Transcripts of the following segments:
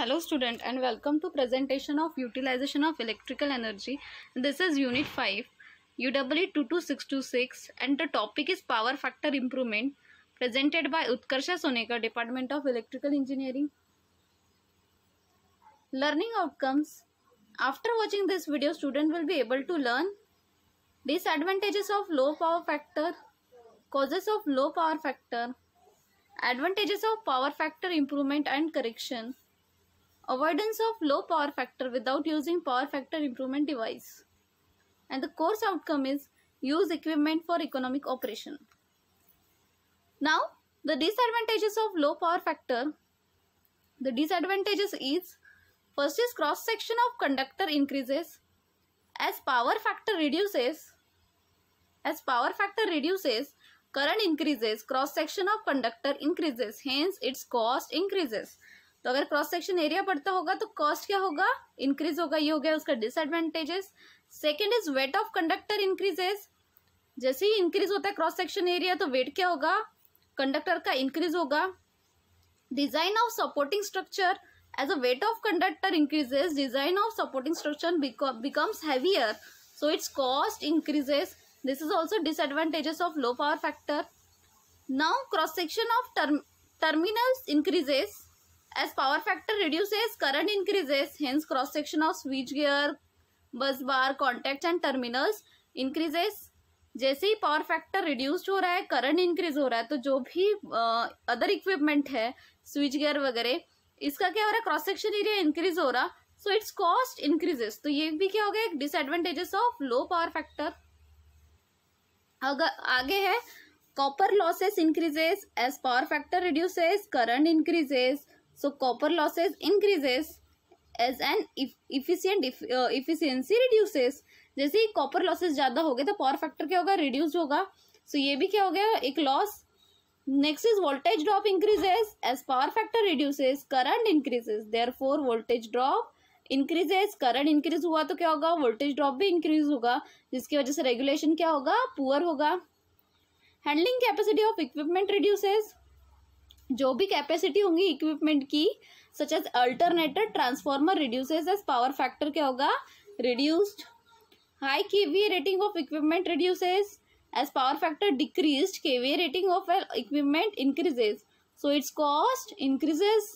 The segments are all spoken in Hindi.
Hello student and welcome to presentation of utilization of electrical energy. This is unit 5 UW 22626 and the topic is power factor improvement presented by Utkarsha Soneka Department of Electrical Engineering. Learning outcomes After watching this video student will be able to learn disadvantages of low power factor, causes of low power factor, advantages of power factor improvement and correction avoidance of low power factor without using power factor improvement device. And the course outcome is use equipment for economic operation. Now, the disadvantages of low power factor. The disadvantages is first is cross section of conductor increases as power factor reduces. As power factor reduces, current increases, cross section of conductor increases, hence its cost increases. तो अगर क्रॉस सेक्शन एरिया बढ़ता होगा तो कॉस्ट क्या होगा इंक्रीज होगा ये हो गया उसका disadvantages second is weight of conductor increases जैसे ही इंक्रीज होता है क्रॉस सेक्शन एरिया तो वेट क्या होगा कंडक्टर का इंक्रीज होगा design of supporting structure as a weight of conductor increases design of supporting structure becomes heavier so its cost increases this is also disadvantages of low power factor now cross section of term terminals increases As power factor reduces, current increases, hence cross section of switch gear, bus bar, contact and terminals increases. जैसे ही पावर फैक्टर रिड्यूस्ड हो रहा है करंट इंक्रीज हो रहा है तो जो भी अदर इक्विपमेंट है स्विच गियर वगैरह इसका क्या हो रहा है क्रॉस सेक्शन एरिया इंक्रीज हो रहा सो इट्स कॉस्ट इंक्रीजेस तो ये भी क्या हो गया disadvantages of low power factor अगर आगे है copper losses increases as power factor reduces current increases so copper losses increases as an efficient efficiency reduces जैसे ही कॉपर लॉसेज ज़्यादा हो गए तो पावर फैक्टर क्या होगा रिड्यूस होगा सो so, ये भी क्या हो गया एक loss next is voltage drop increases as power factor reduces current increases therefore voltage drop increases current increase हुआ तो क्या होगा वोल्टेज ड्रॉप भी इंक्रीज होगा जिसकी वजह से रेगुलेशन क्या होगा पुअर होगा handling capacity of equipment reduces जो भी कैपेसिटी होंगी इक्विपमेंट की such as alternator transformer reduces as power factor क्या होगा reduced high K V rating of equipment reduces as power factor decrease K V rating of equipment increases so its cost increases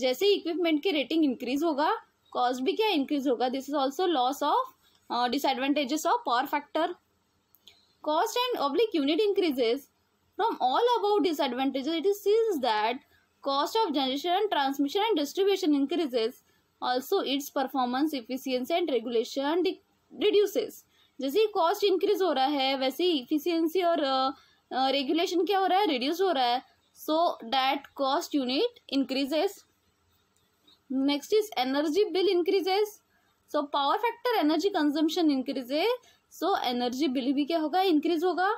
जैसे इक्विपमेंट की रेटिंग इंक्रीज होगा कॉस्ट भी क्या इंक्रीज होगा this is also loss of disadvantages of power factor cost and oblique unit increases From all above disadvantages, it is seems that cost of generation, and transmission and distribution increases. Also, its performance, efficiency and regulation reduces. जैसे ही कॉस्ट इंक्रीज हो रहा है वैसे ही इफिशियंसी और रेगुलेशन uh, क्या हो रहा है रिड्यूस हो रहा है so that cost unit increases next is energy bill increases so power factor energy consumption increases so energy bill भी क्या होगा इंक्रीज होगा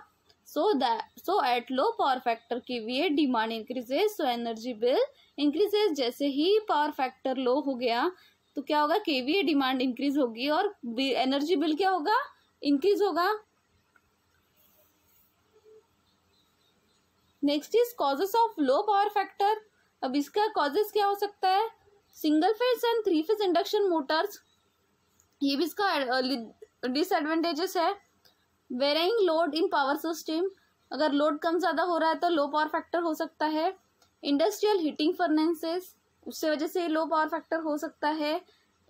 so that so at low power factor की वे demand increases so energy bill increases जैसे ही पावर फैक्टर लो हो गया तो क्या होगा के वी डिमांड इंक्रीज होगी और एनर्जी बिल क्या होगा इंक्रीज होगा next is causes of low power factor अब इसका कॉजेस क्या हो सकता है single phase and three phase induction motors ये भी इसका डिसएडवांटेजेस है varying load in power system अगर लोड कम ज़्यादा हो रहा है तो लो पावर फैक्टर हो सकता है इंडस्ट्रियल हीटिंग फर्नेसेस उससे वजह से लो पावर फैक्टर हो सकता है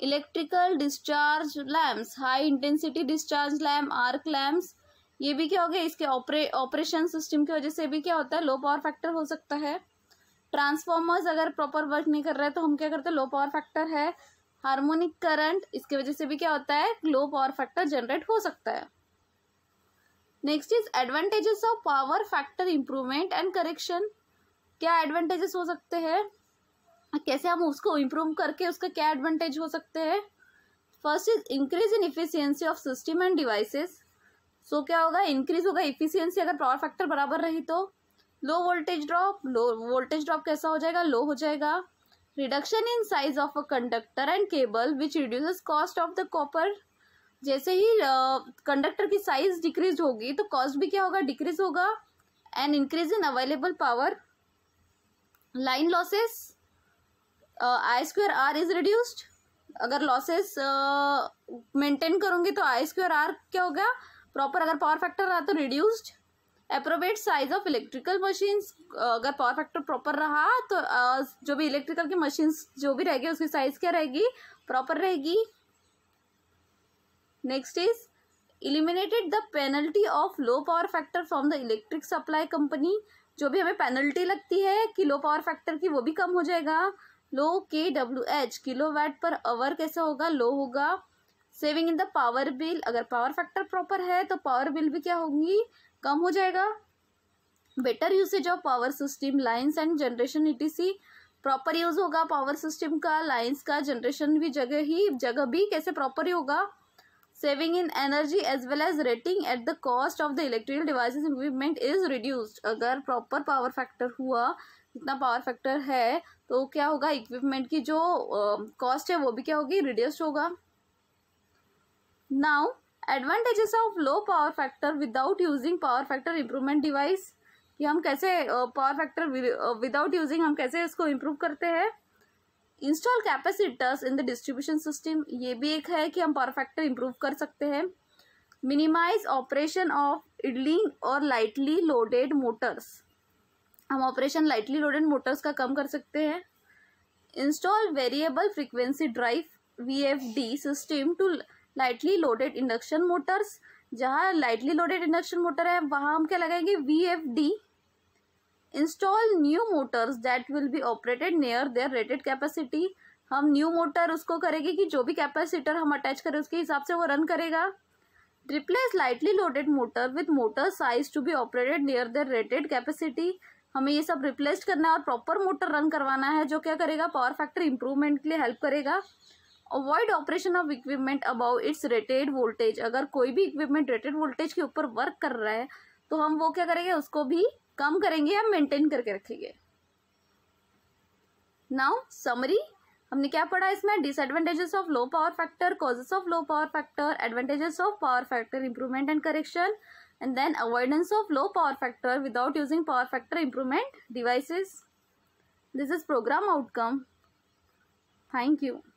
electrical discharge lamps high intensity discharge lamp arc lamps ये भी क्या हो गया इसके ऑपरे ऑपरेशन सिस्टम की वजह से भी क्या होता है लो पावर फैक्टर हो सकता है ट्रांसफॉर्मर्स अगर प्रॉपर वर्क नहीं कर रहे हैं तो हम क्या करते हैं लो पावर फैक्टर है हार्मोनिक करंट इसकी वजह से भी क्या होता है लो पावर फैक्टर जनरेट हो सकता है next is advantages of power factor improvement and correction क्या एडवांटेजेस हो सकते हैं कैसे हम उसको इम्प्रूव करके उसका क्या एडवांटेज हो सकते हैं first is increase in efficiency of system and devices so क्या होगा इंक्रीज होगा इफिशियंसी अगर पावर फैक्टर बराबर रही तो low voltage drop low voltage drop कैसा हो जाएगा लो हो जाएगा reduction in size of a conductor and cable which reduce cost of the copper जैसे ही कंडक्टर की साइज डिक्रीज होगी तो कॉस्ट भी क्या होगा डिक्रीज होगा and increase in available power line losses I square R is reduced अगर लॉसेस मेंटेन करूंगी तो आई स्क्वायर आर क्या होगा प्रॉपर अगर पावर फैक्टर रहा तो reduced appropriate size of electrical machines अगर पावर फैक्टर प्रॉपर रहा तो uh, जो भी इलेक्ट्रिकल की मशीन्स जो भी रहेगी उसकी साइज क्या रहेगी प्रॉपर रहेगी next is eliminated the penalty of low power factor from the electric supply company जो भी हमें पेनल्टी लगती है कि लो पावर फैक्टर की वो भी कम हो जाएगा low K W H kilowatt per hour कैसे होगा लो होगा saving in the power bill अगर पावर फैक्टर प्रॉपर है तो पावर बिल भी क्या होगी कम हो जाएगा better usage of power system lines and generation ETC proper use होगा पावर सिस्टम का लाइन्स का जनरेशन भी जगह ही जगह भी कैसे प्रॉपर ही होगा saving in energy as well as rating at the cost of the electrical devices equipment is reduced अगर proper power factor हुआ जितना power factor है तो क्या होगा equipment की जो cost uh, है वो भी क्या होगी reduced होगा now advantages of low power factor without using power factor improvement device कि हम कैसे uh, power factor without using हम कैसे इसको improve करते हैं install capacitors in the distribution system ये भी एक है कि हम परफेक्टर इम्प्रूव कर सकते हैं मिनिमाइज ऑपरेशन ऑफ इडलिंग और लाइटली लोडेड मोटर्स हम ऑपरेशन लाइटली लोडेड मोटर्स का कम कर सकते हैं install variable frequency drive V F D system to lightly loaded induction motors जहाँ लाइटली लोडेड इंडक्शन मोटर है वहाँ हम क्या लगाएंगे V F D install new motors that will be operated near their rated capacity हम न्यू मोटर उसको करेंगे कि जो भी कैपेसिटर हम अटैच करें उसके हिसाब से वो रन करेगा replace lightly loaded motor with motor size to be operated near their rated capacity हमें ये सब रिप्लेस करना है और प्रॉपर मोटर रन करवाना है जो क्या करेगा पावर फैक्टर इंप्रूवमेंट के लिए हेल्प करेगा avoid operation of equipment above its rated voltage अगर कोई भी इक्विपमेंट रेटेड वोल्टेज के ऊपर वर्क कर रहा है तो हम वो क्या करेंगे उसको भी कम करेंगे या मेंटेन करके रखेंगे नाउ समरी हमने क्या पढ़ा इसमें disadvantages of low power factor causes of low power factor advantages of power factor improvement and correction and then avoidance of low power factor without using power factor improvement devices this is program outcome thank you